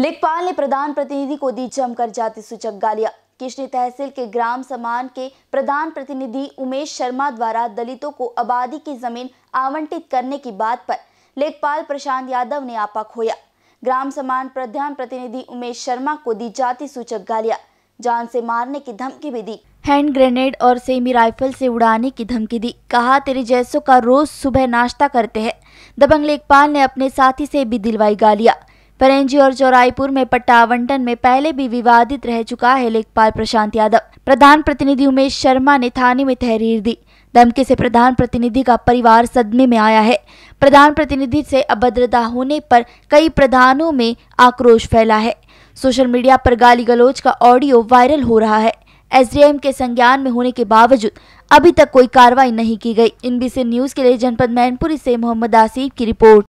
लेखपाल ने प्रधान प्रतिनिधि को दी जमकर जाति सूचक गालियां किशनी तहसील के ग्राम समान के प्रधान प्रतिनिधि उमेश शर्मा द्वारा दलितों को आबादी की जमीन आवंटित करने की बात पर लेखपाल प्रशांत यादव ने आपा खोया ग्राम समान प्रधान प्रतिनिधि उमेश शर्मा को दी जाति सूचक गालियां जान से मारने की धमकी भी दी हैंड ग्रेनेड और सेमी राइफल से उड़ाने की धमकी दी कहा तेरे जैसों का रोज सुबह नाश्ता करते हैं दबंग लेखपाल ने अपने साथी से भी दिलवाई गालियां परेंजी और चौराईपुर में पट्टा आवंटन में पहले भी विवादित रह चुका है लेखपाल प्रशांत यादव प्रधान प्रतिनिधि उमेश शर्मा ने थाने में तहरीर दी धमकी से प्रधान प्रतिनिधि का परिवार सदमे में आया है प्रधान प्रतिनिधि से अभद्रता होने पर कई प्रधानों में आक्रोश फैला है सोशल मीडिया पर गाली गलौज का ऑडियो वायरल हो रहा है एस के संज्ञान में होने के बावजूद अभी तक कोई कार्रवाई नहीं की गई इन न्यूज के लिए जनपद मैनपुरी से मोहम्मद आसिफ की रिपोर्ट